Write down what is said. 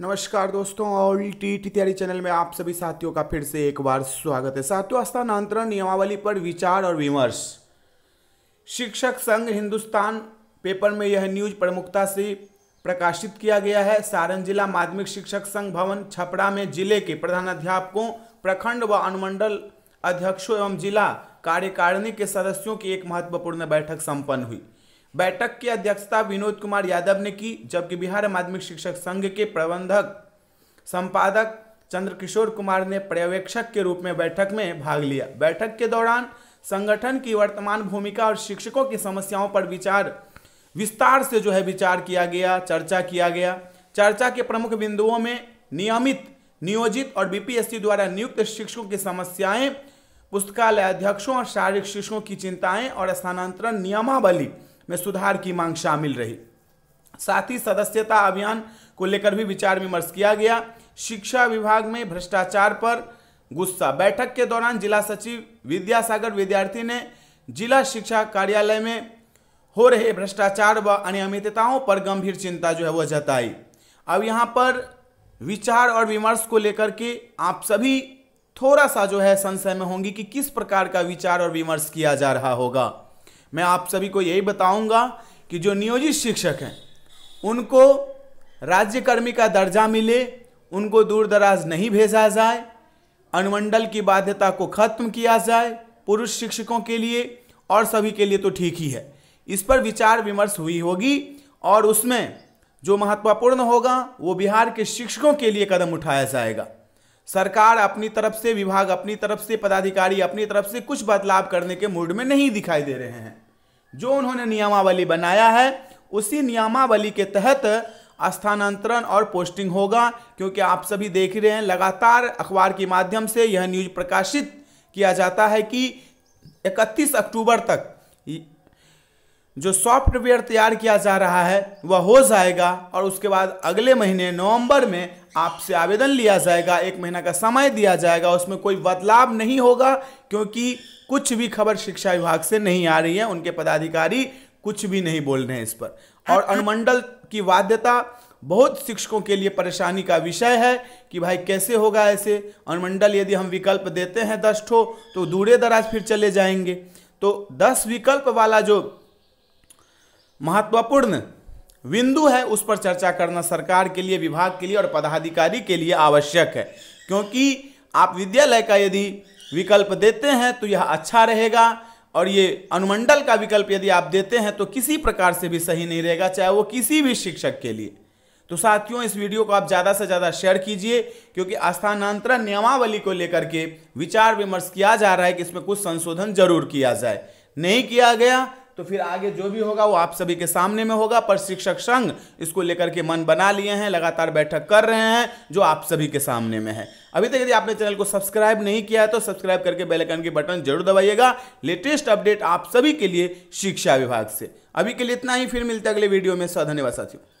नमस्कार दोस्तों all T T तैयारी चैनल में आप सभी साथियों का फिर से एक बार स्वागत है साथियों स्थानांतरण नियमावली पर विचार और विमर्श शिक्षक संघ हिंदुस्तान पेपर में यह न्यूज प्रमुखता से प्रकाशित किया गया है सारण जिला माध्यमिक शिक्षक संघ भवन छपड़ा में जिले के प्रधानाध्यापकों प्रखंड व अनुमंडल अध्यक्षों एवं जिला कार्यकारिणी के सदस्यों की एक महत्वपूर्ण बैठक संपन्न हुई बैठक की अध्यक्षता विनोद कुमार यादव ने की जबकि बिहार माध्यमिक शिक्षक संघ के प्रबंधक संपादक चंद्रकिशोर कुमार ने पर्यवेक्षक के रूप में बैठक में भाग लिया बैठक के दौरान संगठन की वर्तमान भूमिका और शिक्षकों की समस्याओं पर विचार विस्तार से जो है विचार किया गया चर्चा किया गया चर्चा के प्रमुख बिंदुओं में नियमित नियोजित और बीपीएससी द्वारा नियुक्त शिक्षकों की समस्याएं पुस्तकालय अध्यक्षों और शारीरिक शिक्षकों की चिंताएं और स्थानांतरण नियमावली में सुधार की मांग शामिल रही साथ ही सदस्यता अभियान को लेकर भी विचार विमर्श किया गया शिक्षा विभाग में भ्रष्टाचार पर गुस्सा बैठक के दौरान जिला सचिव विद्यासागर विद्यार्थी ने जिला शिक्षा कार्यालय में हो रहे भ्रष्टाचार व अनियमितताओं पर गंभीर चिंता जो है वह जताई अब यहाँ पर विचार और विमर्श को लेकर के आप सभी थोड़ा सा जो है संशय में होंगी कि किस प्रकार का विचार और विमर्श किया जा रहा होगा मैं आप सभी को यही बताऊंगा कि जो नियोजित शिक्षक हैं उनको राज्यकर्मी का दर्जा मिले उनको दूर दराज नहीं भेजा जाए अनुमंडल की बाध्यता को खत्म किया जाए पुरुष शिक्षकों के लिए और सभी के लिए तो ठीक ही है इस पर विचार विमर्श हुई होगी और उसमें जो महत्वपूर्ण होगा वो बिहार के शिक्षकों के लिए कदम उठाया जाएगा सरकार अपनी तरफ से विभाग अपनी तरफ से पदाधिकारी अपनी तरफ से कुछ बदलाव करने के मूड में नहीं दिखाई दे रहे हैं जो उन्होंने नियमावली बनाया है उसी नियमावली के तहत स्थानांतरण और पोस्टिंग होगा क्योंकि आप सभी देख रहे हैं लगातार अखबार के माध्यम से यह न्यूज प्रकाशित किया जाता है कि 31 अक्टूबर तक जो सॉफ्टवेयर तैयार किया जा रहा है वह हो जाएगा और उसके बाद अगले महीने नवंबर में आपसे आवेदन लिया जाएगा एक महीना का समय दिया जाएगा उसमें कोई बदलाव नहीं होगा क्योंकि कुछ भी खबर शिक्षा विभाग से नहीं आ रही है उनके पदाधिकारी कुछ भी नहीं बोल रहे हैं इस पर और हाँ, हाँ। अनुमंडल की बाध्यता बहुत शिक्षकों के लिए परेशानी का विषय है कि भाई कैसे होगा ऐसे अनुमंडल यदि हम विकल्प देते हैं दस ठो तो दूरे दराज फिर चले जाएंगे तो दस विकल्प वाला जो महत्वपूर्ण बिंदु है उस पर चर्चा करना सरकार के लिए विभाग के लिए और पदाधिकारी के लिए आवश्यक है क्योंकि आप विद्यालय का यदि विकल्प देते हैं तो यह अच्छा रहेगा और ये अनुमंडल का विकल्प यदि आप देते हैं तो किसी प्रकार से भी सही नहीं रहेगा चाहे वो किसी भी शिक्षक के लिए तो साथियों इस वीडियो को आप ज़्यादा से ज़्यादा शेयर कीजिए क्योंकि स्थानांतरण नियमावली को लेकर के विचार विमर्श किया जा रहा है कि इसमें कुछ संशोधन जरूर किया जाए नहीं किया गया तो फिर आगे जो भी होगा वो आप सभी के सामने में होगा पर शिक्षक संघ इसको लेकर के मन बना लिए हैं लगातार बैठक कर रहे हैं जो आप सभी के सामने में है अभी तक यदि आपने चैनल को सब्सक्राइब नहीं किया है तो सब्सक्राइब करके बेल आइकन के बटन जरूर दबाइएगा लेटेस्ट अपडेट आप सभी के लिए शिक्षा विभाग से अभी के लिए इतना ही फिर मिलते अगले वीडियो में सधन्यवाद साथियों